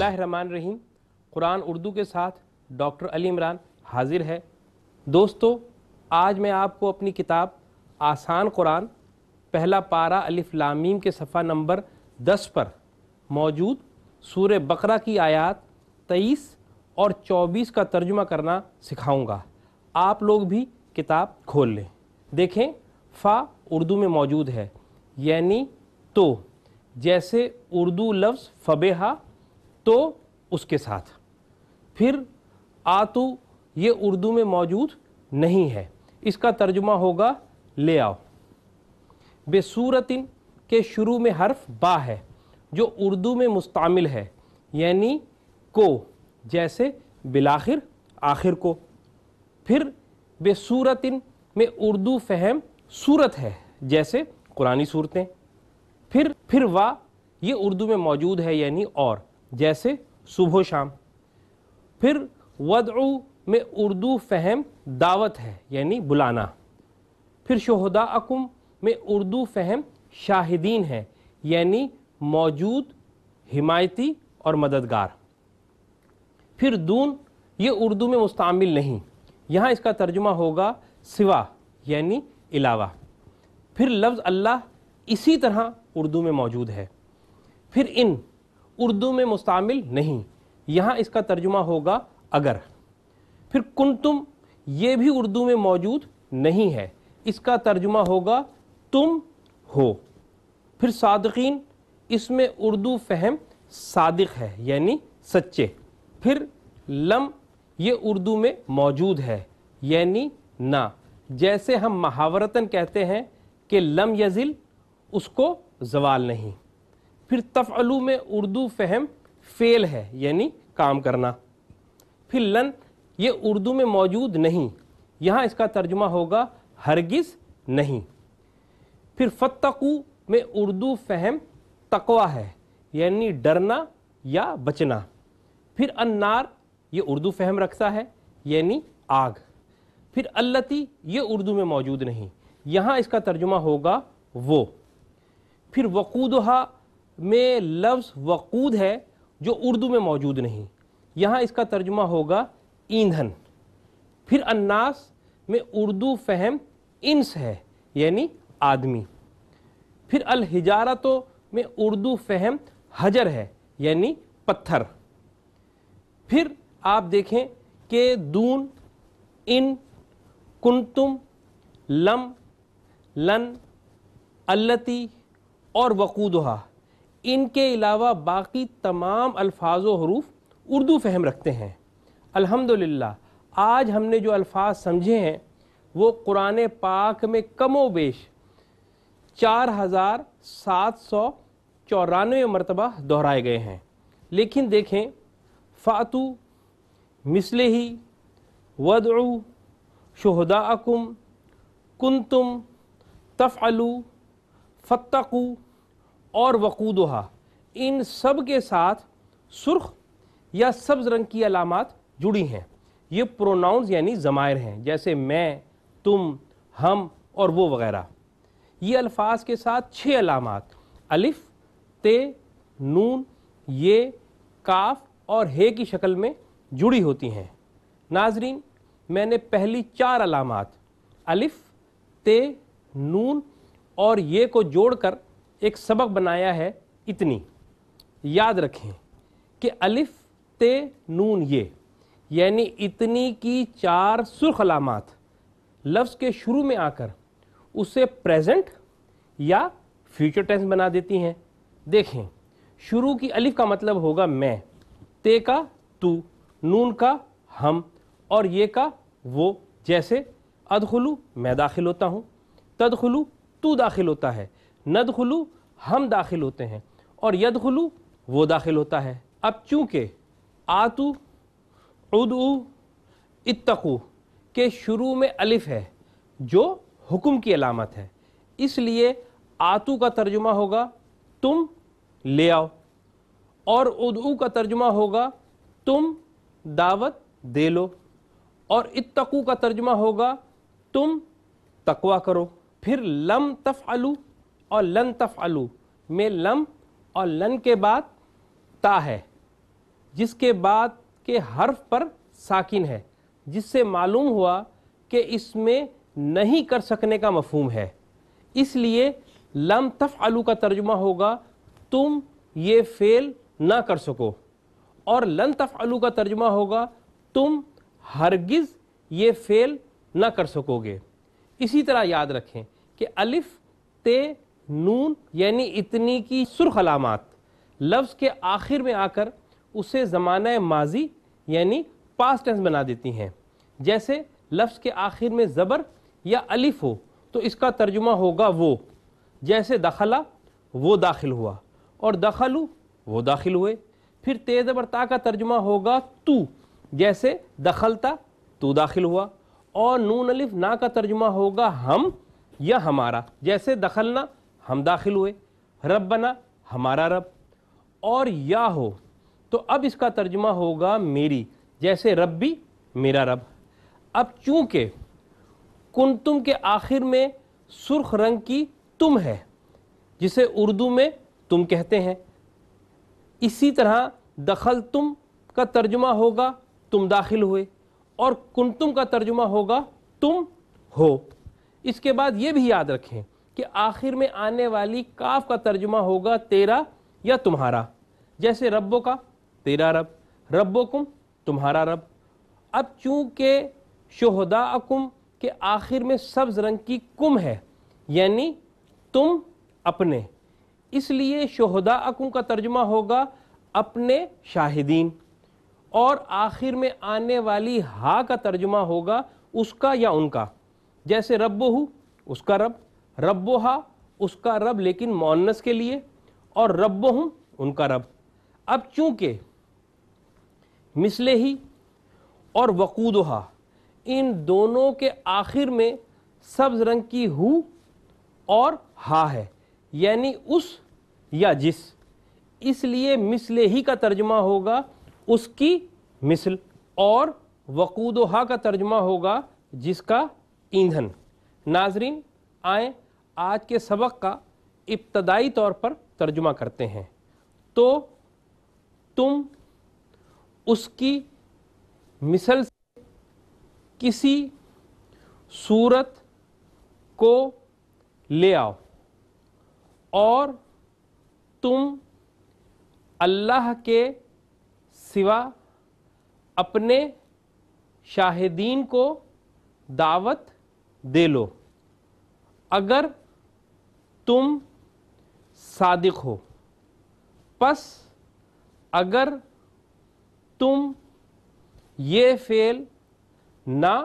बिस्मिल्लाहमान रहीम कुरान उर्दू के साथ डॉक्टर अली इमरान हाजिर है दोस्तों आज मैं आपको अपनी किताब आसान कुरान पहला पारा अलिफ लामीम के सफ़ा नंबर 10 पर मौजूद सूर बकरा की आयात 23 और 24 का तर्जुमा करना सिखाऊंगा आप लोग भी किताब खोल लें देखें फ़ा उर्दू में मौजूद है यानी तो जैसे उर्दू लफ्ज़ फ़बेहा तो उसके साथ फिर आतु ये उर्दू में मौजूद नहीं है इसका तर्जुमा होगा ले आओ बेसूरतिन के शुरू में हर्फ बा है जो उर्दू में मुस्तामिल है यानी को जैसे बिलाखिर आखिर को फिर बेसूरतिन में उर्दू फहम सूरत है जैसे कुरानी सूरतें फिर फिर वा ये उर्दू में मौजूद है यानी और जैसे सुबह शाम फिर वदउ में उर्दू फहम दावत है यानी बुलाना फिर शहदा अकुम में उर्दू फहम शाहिदीन है यानी मौजूद हिमायती और मददगार फिर दून ये उर्दू में मुस्तमिल नहीं यहाँ इसका तर्जुमा होगा सिवा यानी अलावा फिर लफ्ज़ अल्लाह इसी तरह उर्दू में मौजूद है फिर इन उर्दू में मुस्तमिल नहीं यहाँ इसका तर्जुमा होगा अगर फिर कुंतुम ये भी उर्दू में मौजूद नहीं है इसका तर्जुमा होगा तुम हो फिर सादकिन इसमें उर्दू फहम सादिक है यानी सच्चे फिर लम ये उर्दू में मौजूद है यानी ना जैसे हम महावरतन कहते हैं कि लम यजिल उसको जवाल नहीं फिर तफ़लू में उर्दू फहम फेल है यानी काम करना फिर लन ये उर्दू में मौजूद नहीं यहाँ इसका तर्जुमा होगा हरगिज़ नहीं फिर फ़तकू में उर्दू फहम तकवा है यानी डरना या बचना फिर अन्नार ये उर्दू फहम रखता है यानी आग फिर अल्लती ये उर्दू में मौजूद नहीं यहाँ इसका तर्जुमा होगा वो फिर वकूदहा में लफ्ज़ वक़ूद है जो उर्दू में मौजूद नहीं यहाँ इसका तर्जुमा होगा ईंधन फिर अन्नास में उर्दू फहम इंस है यानी आदमी फिर अलहिजारतों में उर्दू फहम हजर है यानी पत्थर फिर आप देखें कि दून इन कुंतुम लम लन अल्लती और वक़ूदहा इनके अलावा बाकी तमाम अल्फाज व हरूफ उर्दू फहम रखते हैं अल्हम्दुलिल्लाह आज हमने जो अल्फाज समझे हैं वो कुरान पाक में कमो बेश चार हज़ार सात सौ चौरानवे मरतबा दोहराए गए हैं लेकिन देखें फ़ातु मिसले ही वदऊ शहदाकुम कुन तुम तफ़लू और वक़ूदहा इन सब के साथ सुर्ख या सब्ज रंग की अलामत जुड़ी हैं ये प्रोनाउंस यानी ज़मायर हैं जैसे मैं तुम हम और वो वगैरह ये अल्फाज के साथ छः अलामत अलिफ ते नून ये काफ और हे की शक्ल में जुड़ी होती हैं नाजरीन मैंने पहली चार अलामत अलिफ ते नून और ये को जोड़कर एक सबक बनाया है इतनी याद रखें कि अलिफ ते नून ये यानी इतनी की चार सुर्ख अलामत लफ्ज़ के शुरू में आकर उसे प्रेजेंट या फ्यूचर टेंस बना देती हैं देखें शुरू की अलिफ का मतलब होगा मैं ते का तू नून का हम और ये का वो जैसे अदखलू मैं दाखिल होता हूँ तदखलू तू दाखिल होता है नदखलू हम दाखिल होते हैं और यद खुलू वो दाखिल होता है अब चूँकि आतु उदू इतकू के शुरू में अलिफ है जो हुक्म की अलामत है इसलिए आतु का तर्जुमा होगा तुम ले आओ और उदू का तर्जुमा होगा तुम दावत दे लो और इतकू का तर्जुमा होगा तुम तकवा करो फिर लम तफ़ और लन तफ अलू में लम और लन के बाद ता है जिसके बाद के हर्फ पर साकिन है जिससे मालूम हुआ कि इसमें नहीं कर सकने का मफहम है इसलिए लम तफ अलू का तर्जुमा होगा तुम ये फेल ना कर सको और लन तफ अलू का तर्जुमा होगा तुम हरगिज़ ये फेल ना कर सकोगे इसी तरह याद रखें कि अलिफ ते नून यानी इतनी की सुर्ख अलामत लफ्ज़ के आखिर में आकर उसे ज़माना माजी यानी पास्ट टेंस बना देती हैं जैसे लफ्ज़ के आखिर में ज़बर या अलिफ हो तो इसका तर्जुमा होगा वो जैसे दखला वो दाखिल हुआ और दखलू वो दाखिल हुए फिर तेज़ ता का तर्जुमा होगा तू जैसे दखलता तो दाखिल हुआ और नून अलिफ ना का तर्जुमा होगा हम या हमारा जैसे दखलना हम दाखिल हुए रब बना हमारा रब और या हो तो अब इसका तर्जमा होगा मेरी जैसे रब भी मेरा रब अब चूंकि कुंतुम के आखिर में सुर्ख रंग की तुम है जिसे उर्दू में तुम कहते हैं इसी तरह दखल तुम का तर्जुमा होगा तुम दाखिल हुए और कुंतुम का तर्जुमा होगा तुम हो इसके बाद ये भी याद रखें कि आखिर में आने वाली काफ का तर्जुमा होगा तेरा या तुम्हारा जैसे रब्बो का तेरा रब रब्बो कुम तुम्हारा रब अब चूंकि शहदा अकुम के आखिर में सब्ज रंग की कुम है यानी तुम अपने इसलिए शहदा अकुम का तर्जुमा होगा अपने शाहिदीन और आखिर में आने वाली हा का तर्जुमा होगा उसका या उनका जैसे रब्बो हु उसका रब रबोहा उसका रब लेकिन मोनस के लिए और रब्बो हूँ उनका रब अब चूंकि मिसले ही और वकूदहा इन दोनों के आखिर में सब्ज रंग की हु और हा है यानी उस या जिस इसलिए मिसले ही का तर्जमा होगा उसकी मिसल और वकूदहा का तर्जमा होगा जिसका ईंधन नाजरीन आए आज के सबक का इब्तदाई तौर पर तर्जुमा करते हैं तो तुम उसकी मिसल से किसी सूरत को ले आओ और तुम अल्लाह के सिवा अपने शाहिदीन को दावत दे लो अगर तुम सादिक हो पस अगर तुम ये फेल ना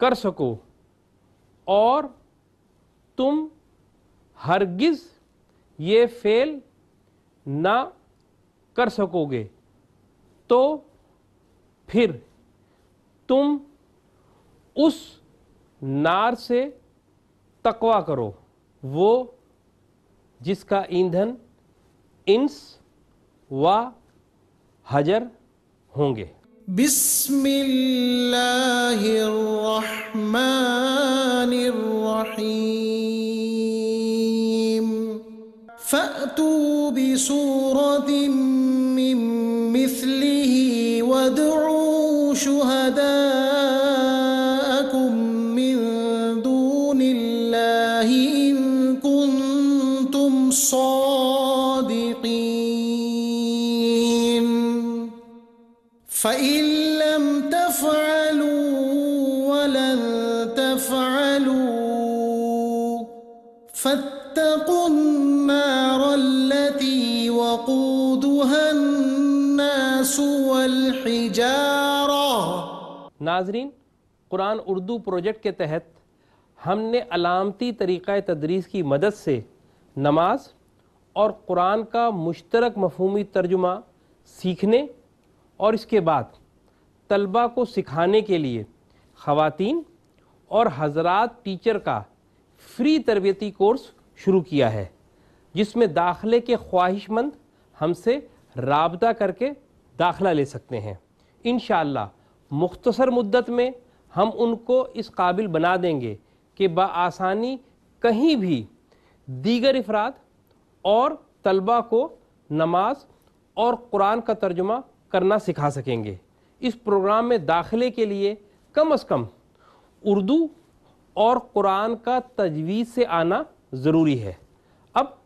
कर सको और तुम हरगिज़ ये फेल ना कर सकोगे तो फिर तुम उस नार से तकवा करो वो जिसका ईंधन इंस व हजर होंगे बिस्मिल्लाहिर्रहमानिर्रहीम फअतू बिसूरतिन मिन मिस्लिही वदऊ शुहदा فعلوا فاتقوا النار التي وقودها الناس والحجارة नाजरीन कुरान उर्दू प्रोजेक्ट के तहत हमने अलामती तरीक़ तदरीस की मदद से नमाज और कुरान का मुश्तरक मफहूमी तर्जुमा सीखने और इसके बाद तलबा को सिखाने के लिए ख़वातीन और हजरात टीचर का फ्री तरबती कोर्स शुरू किया है जिसमें दाखिले के ख्वाहिशमंद हमसे रबता करके दाखिला ले सकते हैं इन मुख्तसर मुद्दत में हम उनको इस काबिल बना देंगे कि बसानी कहीं भी दीगर अफराद और तलबा को नमाज और कुरान का तर्जुमा करना सिखा सकेंगे इस प्रोग्राम में दाखिले के लिए कम अज़ कम उर्दू और कुरान का तजवीज़ से आना ज़रूरी है अब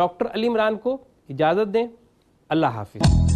डॉक्टर अली इमरान को इजाज़त दें अल्लाह हाफिज़